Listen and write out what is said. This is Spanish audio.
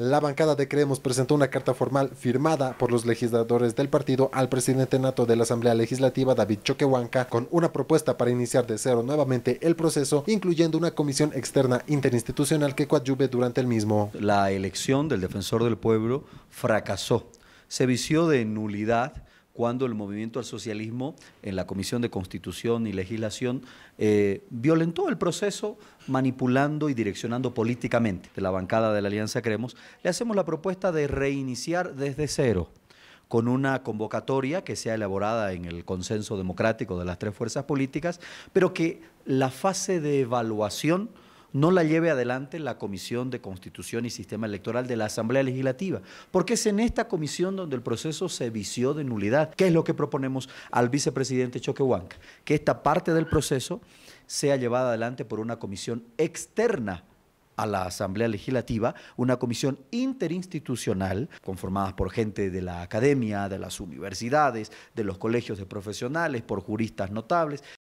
La bancada de Creemos presentó una carta formal firmada por los legisladores del partido al presidente nato de la Asamblea Legislativa, David Choquehuanca, con una propuesta para iniciar de cero nuevamente el proceso, incluyendo una comisión externa interinstitucional que coadyuve durante el mismo. La elección del defensor del pueblo fracasó. Se vició de nulidad cuando el movimiento al socialismo en la Comisión de Constitución y Legislación eh, violentó el proceso manipulando y direccionando políticamente. De la bancada de la Alianza Creemos, le hacemos la propuesta de reiniciar desde cero con una convocatoria que sea elaborada en el consenso democrático de las tres fuerzas políticas, pero que la fase de evaluación no la lleve adelante la Comisión de Constitución y Sistema Electoral de la Asamblea Legislativa, porque es en esta comisión donde el proceso se vició de nulidad. ¿Qué es lo que proponemos al vicepresidente Choquehuanca? Que esta parte del proceso sea llevada adelante por una comisión externa a la Asamblea Legislativa una comisión interinstitucional conformada por gente de la academia, de las universidades, de los colegios de profesionales, por juristas notables,